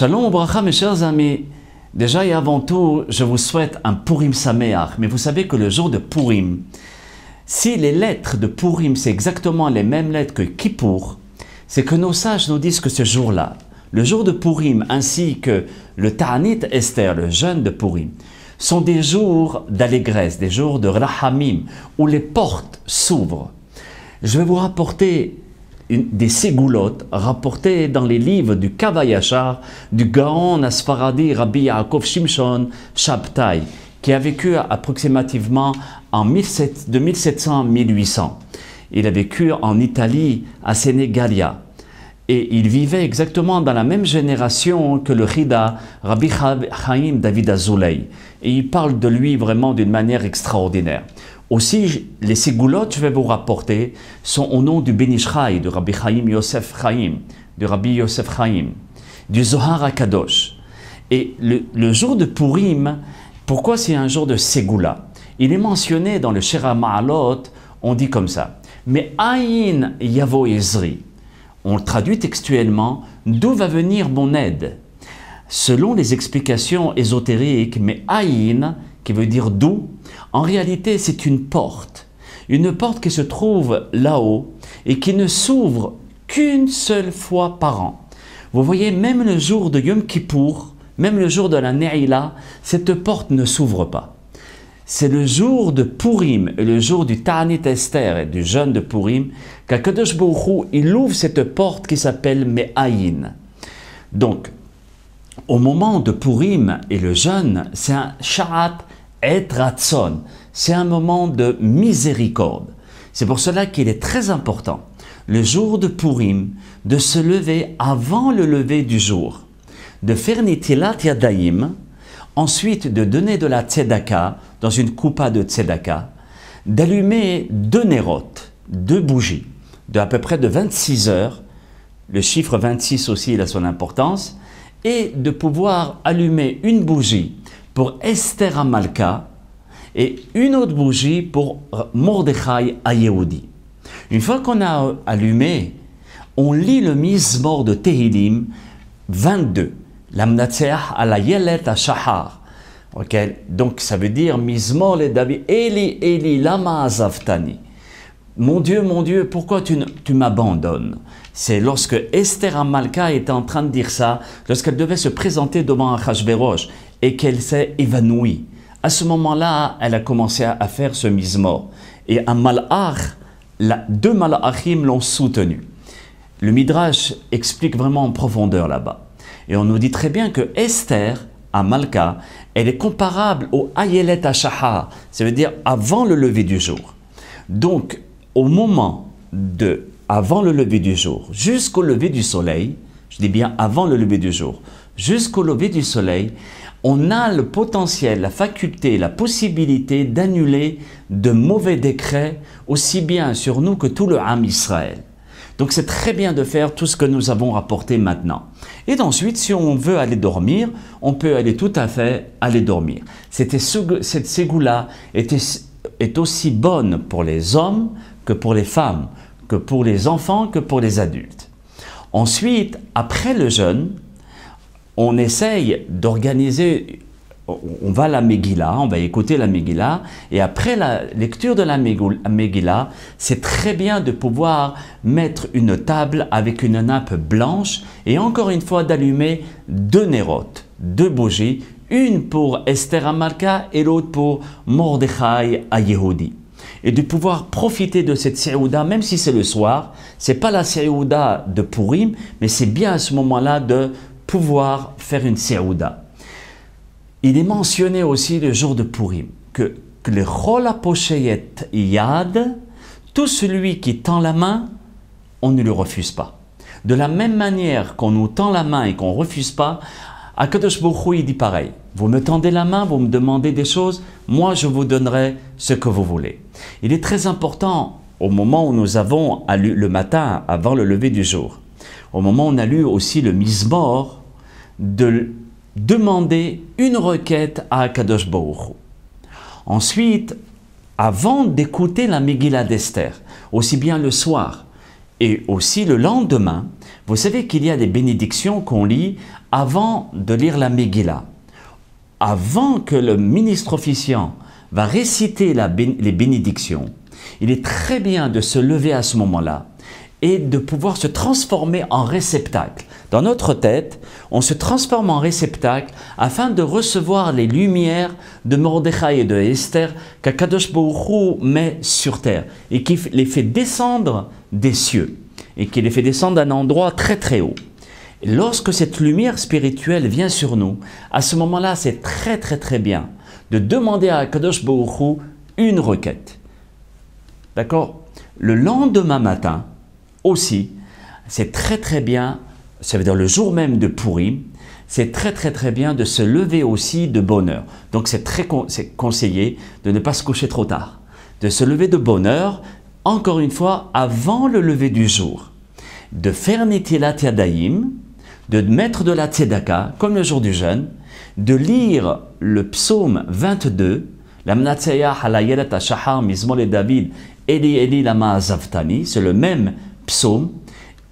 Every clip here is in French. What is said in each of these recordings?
Shalom Obracha, mes chers amis. Déjà et avant tout, je vous souhaite un Purim Sameach. Mais vous savez que le jour de Purim, si les lettres de Purim, c'est exactement les mêmes lettres que Kippour, c'est que nos sages nous disent que ce jour-là, le jour de Purim ainsi que le Ta'anit Esther, le jeûne de Purim, sont des jours d'allégresse, des jours de Rahamim, où les portes s'ouvrent. Je vais vous rapporter des ségoulottes rapportées dans les livres du Kavayachar du Gaon Asfaradi Rabbi Yaakov Shimshon Shabtai, qui a vécu approximativement en de 1700 à 1800. Il a vécu en Italie, à Sénégalia. Et il vivait exactement dans la même génération que le Rida, Rabbi Chaim David Azoulay. Et il parle de lui vraiment d'une manière extraordinaire. Aussi, les segulot que je vais vous rapporter sont au nom du Benishraï, de Rabbi Chaim Yosef Chaim, de Rabbi Yosef Chaim, du Zohar Kadosh. Et le, jour de Purim, pourquoi c'est un jour de Ségoula Il est mentionné dans le Shera Ma'alot, on dit comme ça. Mais Aïn Yavo Ezri, on le traduit textuellement, d'où va venir mon aide Selon les explications ésotériques, mais Aïn qui veut dire doux, en réalité c'est une porte. Une porte qui se trouve là-haut et qui ne s'ouvre qu'une seule fois par an. Vous voyez, même le jour de Yom Kippour, même le jour de la Ne'ila, cette porte ne s'ouvre pas. C'est le jour de Purim et le jour du Ta'anit Esther et du jeûne de Purim qu'Akadosh Bourou, il ouvre cette porte qui s'appelle Me'ayin. Donc, au moment de Purim et le jeûne, c'est un Sha'at être c'est un moment de miséricorde. C'est pour cela qu'il est très important, le jour de Purim, de se lever avant le lever du jour, de faire Nitilat Yadayim, ensuite de donner de la Tzedaka dans une coupa de Tzedaka, d'allumer deux nérotes, deux bougies, de à peu près de 26 heures, le chiffre 26 aussi il a son importance, et de pouvoir allumer une bougie pour Esther Malka et une autre bougie pour euh, Mordechai à Yehudi. Une fois qu'on a euh, allumé, on lit le mort de Tehilim 22, à la yelet à shahar. Donc ça veut dire mismor le David, Eli, Eli, lama azavtani. Mon Dieu, mon Dieu, pourquoi tu, tu m'abandonnes C'est lorsque Esther Malka était en train de dire ça, lorsqu'elle devait se présenter devant Achashverosh et qu'elle s'est évanouie. À ce moment-là, elle a commencé à faire ce mort. Et un malach, deux malachim l'ont soutenue. Le Midrash explique vraiment en profondeur là-bas. Et on nous dit très bien que Esther, à Malka, elle est comparable au Ayelet Ashahar, cest à dire avant le lever du jour. Donc, au moment de avant le lever du jour, jusqu'au lever du soleil, je dis bien avant le lever du jour, jusqu'au lever du soleil, on a le potentiel, la faculté, la possibilité d'annuler de mauvais décrets aussi bien sur nous que tout le âme Israël. Donc c'est très bien de faire tout ce que nous avons rapporté maintenant. Et ensuite, si on veut aller dormir, on peut aller tout à fait aller dormir. cette ségoula est aussi bonne pour les hommes que pour les femmes, que pour les enfants, que pour les adultes. Ensuite, après le jeûne, on essaye d'organiser on va à la Megillah, on va écouter la Megillah, et après la lecture de la Megillah, c'est très bien de pouvoir mettre une table avec une nappe blanche et encore une fois d'allumer deux nérotes, deux bougies, une pour Esther Amalka et l'autre pour Mordechai à Yehudi. Et de pouvoir profiter de cette Séouda, même si c'est le soir, c'est pas la Séouda de Purim, mais c'est bien à ce moment-là de pouvoir faire une Seouda. Il est mentionné aussi le jour de Purim, que, le rola Pocheyet Yad, tout celui qui tend la main, on ne le refuse pas. De la même manière qu'on nous tend la main et qu'on ne refuse pas, Akadosh Bokhu il dit pareil. Vous me tendez la main, vous me demandez des choses, moi je vous donnerai ce que vous voulez. Il est très important, au moment où nous avons lu le matin, avant le lever du jour, au moment où on a lu aussi le Misbor, de demander une requête à Akadosh Baruch Ensuite, avant d'écouter la Megillah d'Esther, aussi bien le soir et aussi le lendemain, vous savez qu'il y a des bénédictions qu'on lit avant de lire la Megillah. Avant que le ministre officiant va réciter les bénédictions, il est très bien de se lever à ce moment-là et de pouvoir se transformer en réceptacle dans notre tête, on se transforme en réceptacle afin de recevoir les lumières de Mordechai et de Esther qu'Akadosh Baruchou met sur terre et qui les fait descendre des cieux et qui les fait descendre d'un endroit très très haut. lorsque cette lumière spirituelle vient sur nous, à ce moment-là, c'est très très très bien de demander à Akadosh une requête. D'accord Le lendemain matin aussi, c'est très très bien ça veut dire le jour même de pourri. c'est très très très bien de se lever aussi de bonne heure. Donc c'est très conseillé de ne pas se coucher trop tard, de se lever de bonne heure, encore une fois, avant le lever du jour, de faire la Yadayim, de mettre de la Tzedaka, comme le jour du jeûne, de lire le psaume 22, David, Eli Eli Lama Azavtani, c'est le même psaume,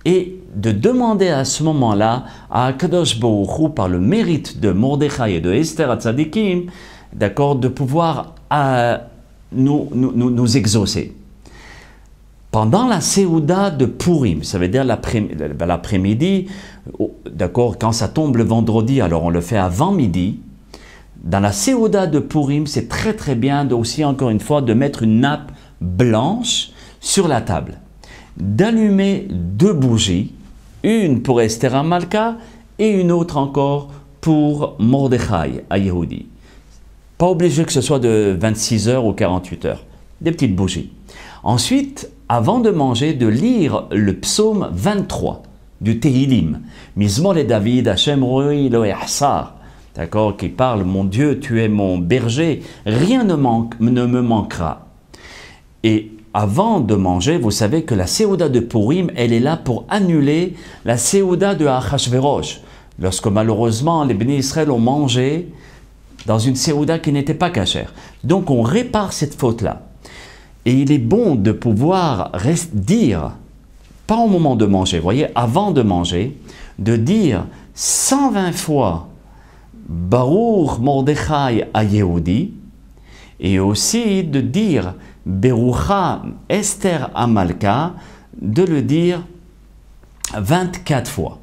et de demander à ce moment-là à Kadosh Hu, par le mérite de Mordechai et de Esther Atzadikim, d'accord, de pouvoir euh, nous, nous, nous, exaucer. Pendant la Seuda de Purim, ça veut dire euh, l'après-midi, d'accord, quand ça tombe le vendredi, alors on le fait avant midi, dans la Seuda de Purim, c'est très très bien aussi, encore une fois, de mettre une nappe blanche sur la table, d'allumer deux bougies, une pour Esther Malka et une autre encore pour Mordechai à Yehudi. Pas obligé que ce soit de 26 heures ou 48 heures, des petites bougies. Ensuite, avant de manger, de lire le psaume 23 du Tehilim, Mizmor et David, Hashem Roi Lo d'accord, qui parle Mon Dieu, tu es mon berger, rien ne, me manquera. Et avant de manger, vous savez que la Séouda de Purim, elle est là pour annuler la Séouda de Achashverosh. Lorsque malheureusement les bénis Israël ont mangé dans une Séouda qui n'était pas cachère. Donc on répare cette faute-là. Et il est bon de pouvoir dire, pas au moment de manger, vous voyez, avant de manger, de dire 120 fois Baruch Mordechai à Yehudi, et aussi de dire Berucha Esther Amalka de le dire 24 fois.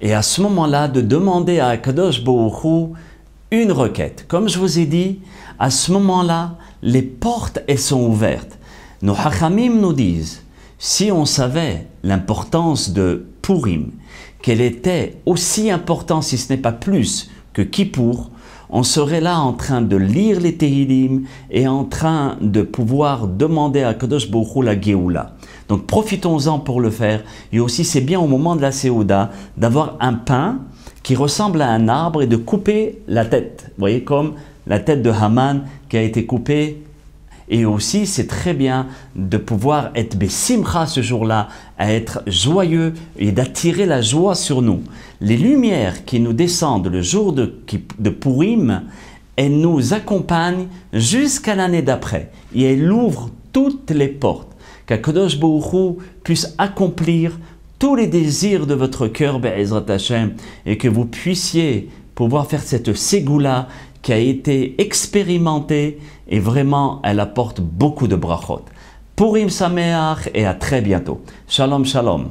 Et à ce moment-là, de demander à Kadosh Borou une requête. Comme je vous ai dit, à ce moment-là, les portes, elles sont ouvertes. Nos hachamim nous disent, si on savait l'importance de Purim, qu'elle était aussi importante, si ce n'est pas plus, que Kippour, on serait là en train de lire les Tehillim et en train de pouvoir demander à Kadosh Baruch la Géoula. Donc profitons-en pour le faire. Et aussi, c'est bien au moment de la Seuda d'avoir un pain qui ressemble à un arbre et de couper la tête. Vous voyez, comme la tête de Haman qui a été coupée et aussi, c'est très bien de pouvoir être besimcha ce jour-là, à être joyeux et d'attirer la joie sur nous. Les lumières qui nous descendent le jour de, de Purim, elles nous accompagnent jusqu'à l'année d'après. Et elles ouvrent toutes les portes. Qu'Akadosh bo'urou puisse accomplir tous les désirs de votre cœur, Be'ezrat Hashem, et que vous puissiez pouvoir faire cette ségoula qui a été expérimentée et vraiment, elle apporte beaucoup de brachot. Pourim Sameach et à très bientôt. Shalom, shalom.